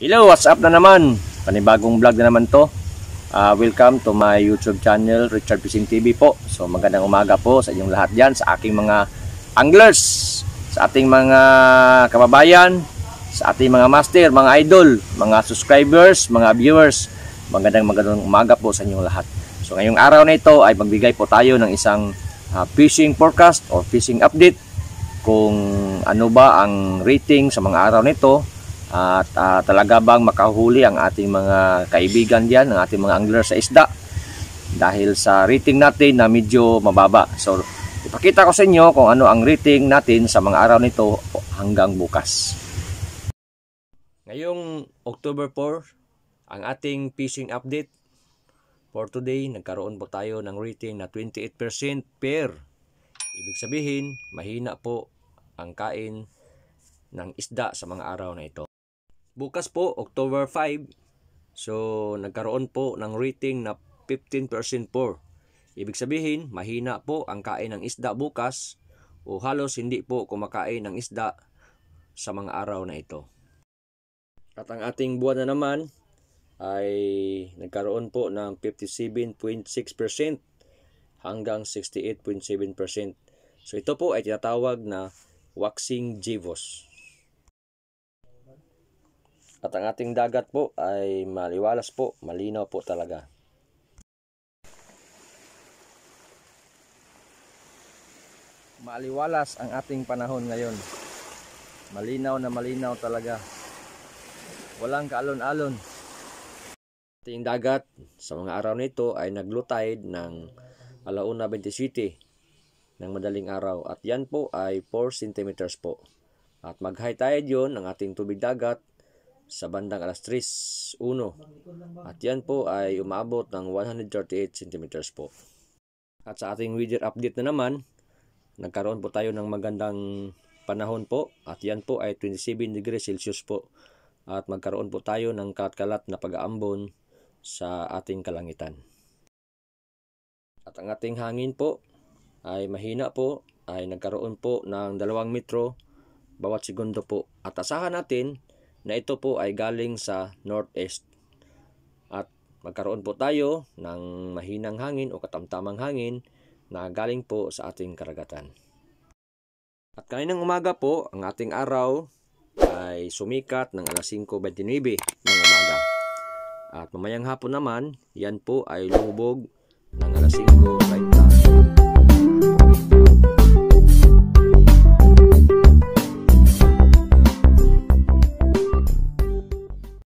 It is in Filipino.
Hello, what's up na naman? Panibagong vlog na naman to. Uh, welcome to my YouTube channel, Richard Pising TV po. So magandang umaga po sa inyong lahat dyan, sa aking mga anglers, sa ating mga kababayan, sa ating mga master, mga idol, mga subscribers, mga viewers. Magandang magandang umaga po sa inyong lahat. So ngayong araw na ito ay magbigay po tayo ng isang uh, fishing forecast or fishing update kung ano ba ang rating sa mga araw nito at uh, talaga bang makahuli ang ating mga kaibigan diyan, ang ating mga angler sa isda dahil sa rating natin na medyo mababa. So ipakita ko sa inyo kung ano ang rating natin sa mga araw nito hanggang bukas. Ngayong October 4, ang ating fishing update for today, nagkaroon po tayo ng rating na 28% per. Ibig sabihin, mahina po ang kain ng isda sa mga araw na ito bukas po, October 5, so nagkaroon po ng rating na 15% poor. Ibig sabihin, mahina po ang kain ng isda bukas o halos hindi po kumakain ng isda sa mga araw na ito. At ang ating buwan na naman ay nagkaroon po ng 57.6% hanggang 68.7%. So ito po ay tinatawag na waxing jivos. At ang ating dagat po ay maliwalas po, malinaw po talaga. Maliwalas ang ating panahon ngayon. Malinaw na malinaw talaga. Walang kaalon-alon. Ating dagat sa mga araw nito ay naglutay ng alauna 27 ng madaling araw at yan po ay 4 cm po. At mag-high tide yon ng ating tubig dagat sa bandang alas 3.1 at yan po ay umabot ng 138 cm po. At sa ating weather update na naman, nagkaroon po tayo ng magandang panahon po at yan po ay 27 degrees Celsius po at magkaroon po tayo ng katkalat na pag-aambon sa ating kalangitan. At ang ating hangin po ay mahina po ay nagkaroon po ng 2 metro bawat segundo po. At asahan natin na ito po ay galing sa northeast at magkaroon po tayo ng mahinang hangin o katamtamang hangin na galing po sa ating karagatan. At kaninang umaga po, ang ating araw ay sumikat ng alas 5.29 ng umaga. At mamayang hapon naman, yan po ay lumubog ng alas 5.30.